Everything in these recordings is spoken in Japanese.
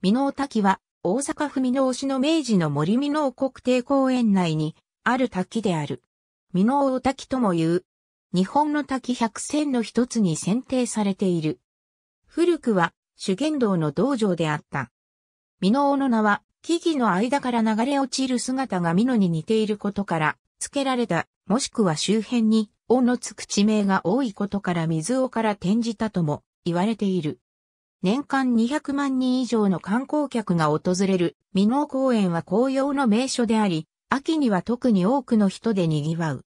美濃滝は、大阪府美濃市の明治の森美濃国定公園内に、ある滝である。美濃大滝とも言う。日本の滝百選の一つに選定されている。古くは、修験道の道場であった。美濃の名は、木々の間から流れ落ちる姿が美濃に似ていることから、付けられた、もしくは周辺に、尾のつく地名が多いことから水尾から転じたとも言われている。年間200万人以上の観光客が訪れる、美濃公園は紅葉の名所であり、秋には特に多くの人で賑わう。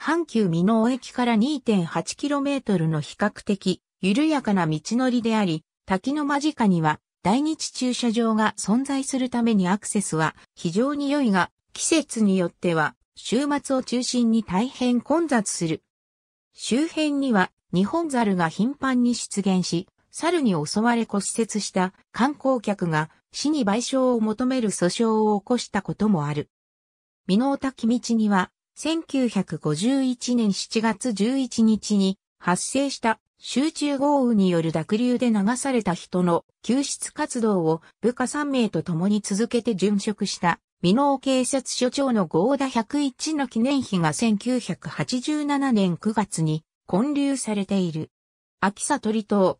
阪急美濃駅から 2.8km の比較的緩やかな道のりであり、滝の間近には大日駐車場が存在するためにアクセスは非常に良いが、季節によっては週末を中心に大変混雑する。周辺には日本猿が頻繁に出現し、猿に襲われ骨折した観光客が市に賠償を求める訴訟を起こしたこともある。美濃滝道には、1951年7月11日に発生した集中豪雨による濁流で流された人の救出活動を部下3名と共に続けて殉職した美濃警察署長の合田101の記念碑が1987年9月に建立されている。秋里鳥島、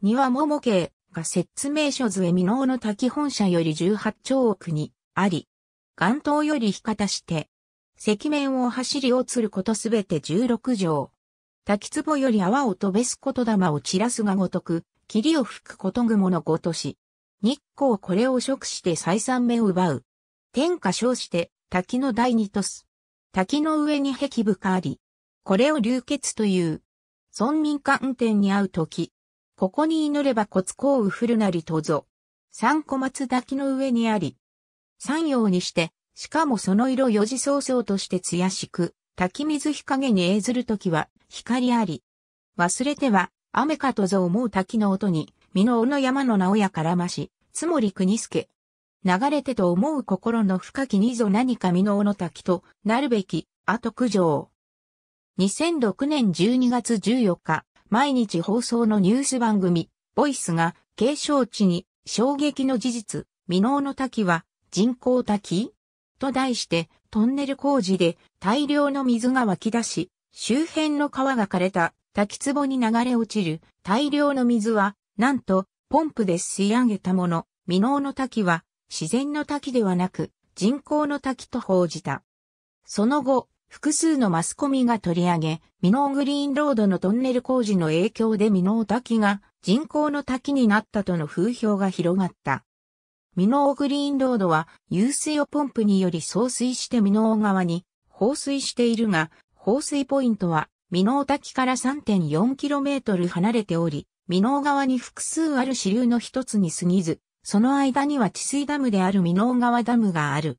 庭桃系が説明書図へ未納の滝本社より18兆億にあり、岩東より日方して、赤面を走りをつることすべて16条。滝壺より泡を飛べすこと玉を散らすがごとく、霧を吹くこと雲のごとし。日光これを食して再三目を奪う。天下称して滝の第二とす。滝の上に壁深あり。これを流血という。村民観点に会うとき、ここに祈れば骨甲ウフるなりとぞ。三小松滝の上にあり。三葉にして、しかもその色四字早々として艶しく、滝水日陰に映ずるときは、光あり。忘れては、雨かとぞ思う滝の音に、美濃の山の直やからまし、つもり国助。流れてと思う心の深きにぞ何か美濃の滝となるべき、あと九条。2006年12月14日。毎日放送のニュース番組、ボイスが継承地に衝撃の事実、未納の滝は人工滝と題してトンネル工事で大量の水が湧き出し、周辺の川が枯れた滝壺に流れ落ちる大量の水は、なんとポンプで吸い上げたもの、未納の滝は自然の滝ではなく人工の滝と報じた。その後、複数のマスコミが取り上げ、ミノーグリーンロードのトンネル工事の影響でミノー滝が人工の滝になったとの風評が広がった。ミノーグリーンロードは湧水をポンプにより送水してミノー川に放水しているが、放水ポイントはミノー滝から 3.4km 離れており、ミノー川に複数ある支流の一つに過ぎず、その間には治水ダムであるミノー川ダムがある。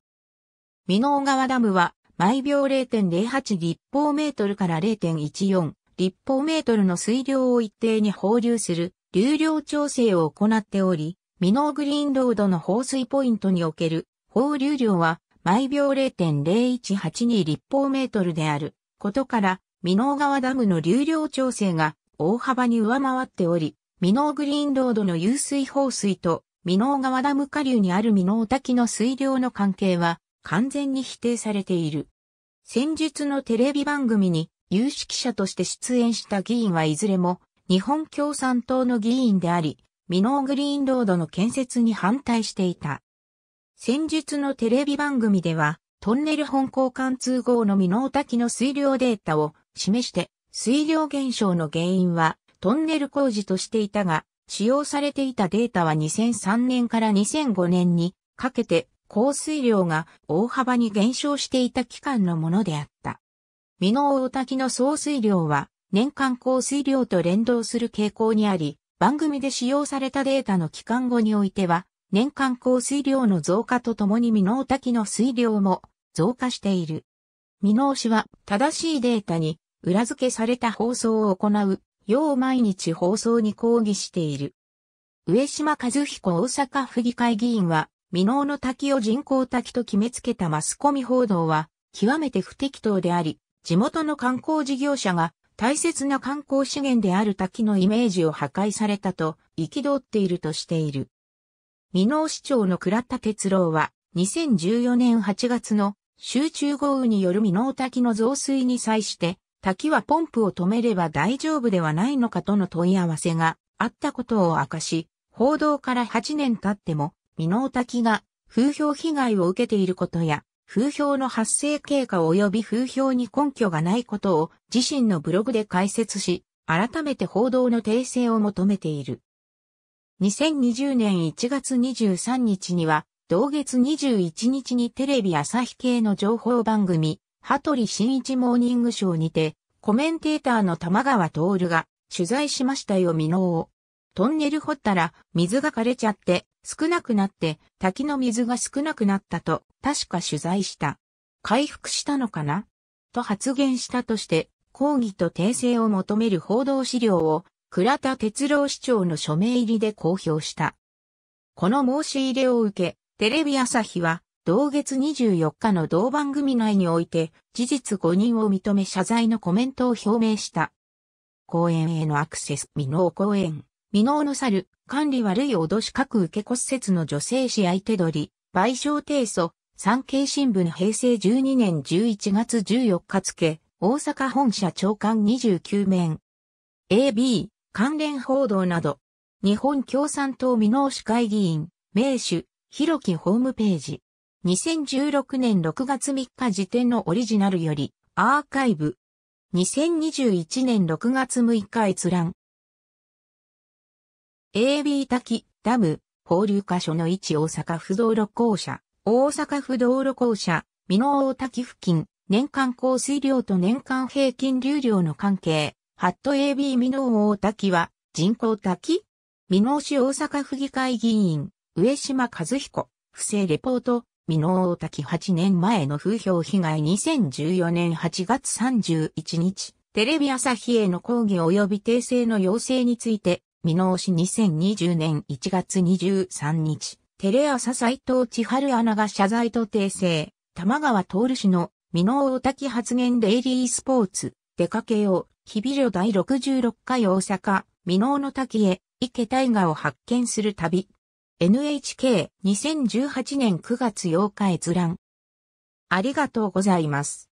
ミノー川ダムは毎秒0.08立方メートルから0.14立方メートルの水量を一定に放流する流量調整を行っており、ミノーグリーンロードの放水ポイントにおける放流量は毎秒0.0182立方メートルであることから、ミノー川ダムの流量調整が大幅に上回っており、ミノーグリーンロードの湧水放水とミノー川ダム下流にあるミノー滝の水量の関係は完全に否定されている。先日のテレビ番組に有識者として出演した議員はいずれも日本共産党の議員であり、ミノーグリーンロードの建設に反対していた。先日のテレビ番組では、トンネル本交換通号のミノー滝の水量データを示して、水量減少の原因はトンネル工事としていたが、使用されていたデータは2003年から2005年にかけて降水量が大幅に減少していた期間のものであった。美濃大滝の総水量は年間降水量と連動する傾向にあり、番組で使用されたデータの期間後においては、年間降水量の増加とともに美濃滝の水量も増加している。美濃市は正しいデータに裏付けされた放送を行う、よう毎日放送に抗議している。上島和彦大阪府議会議員は未納の滝を人工滝と決めつけたマスコミ報道は、極めて不適当であり、地元の観光事業者が大切な観光資源である滝のイメージを破壊されたと、憤っているとしている。未納市長の倉田哲郎は、2014年8月の集中豪雨による未納滝の増水に際して、滝はポンプを止めれば大丈夫ではないのかとの問い合わせがあったことを明かし、報道から8年経ってもータ滝が風評被害を受けていることや、風評の発生経過及び風評に根拠がないことを自身のブログで解説し、改めて報道の訂正を求めている。2020年1月23日には、同月21日にテレビ朝日系の情報番組、羽鳥新一モーニングショーにて、コメンテーターの玉川徹が取材しましたよミノをトンネル掘ったら水が枯れちゃって少なくなって滝の水が少なくなったと確か取材した。回復したのかなと発言したとして抗議と訂正を求める報道資料を倉田哲郎市長の署名入りで公表した。この申し入れを受け、テレビ朝日は同月24日の同番組内において事実誤認を認め謝罪のコメントを表明した。公園へのアクセス未納公園。未納の猿、管理悪い脅し各受け骨折の女性死相手取り、賠償提訴、産経新聞平成12年11月14日付、大阪本社長官29面。AB、関連報道など、日本共産党未納市会議員、名手、広木ホームページ。2016年6月3日時点のオリジナルより、アーカイブ。2021年6月6日閲覧。AB 滝、ダム、放流箇所の位置大阪府道路公社、大阪府道路公社、美濃大滝付近、年間降水量と年間平均流量の関係、ハット AB 美濃大滝は、人工滝美濃市大阪府議会議員、上島和彦、不正レポート、美濃大滝8年前の風評被害2014年8月31日、テレビ朝日への抗議及び訂正の要請について、見直し2020年1月23日、テレ朝斎藤千春アナが謝罪と訂正、玉川徹氏の美納滝発言デイリースポーツ、出かけよう、日々旅第66回大阪、美納の滝へ、池大河を発見する旅。NHK2018 年9月8日閲覧。ありがとうございます。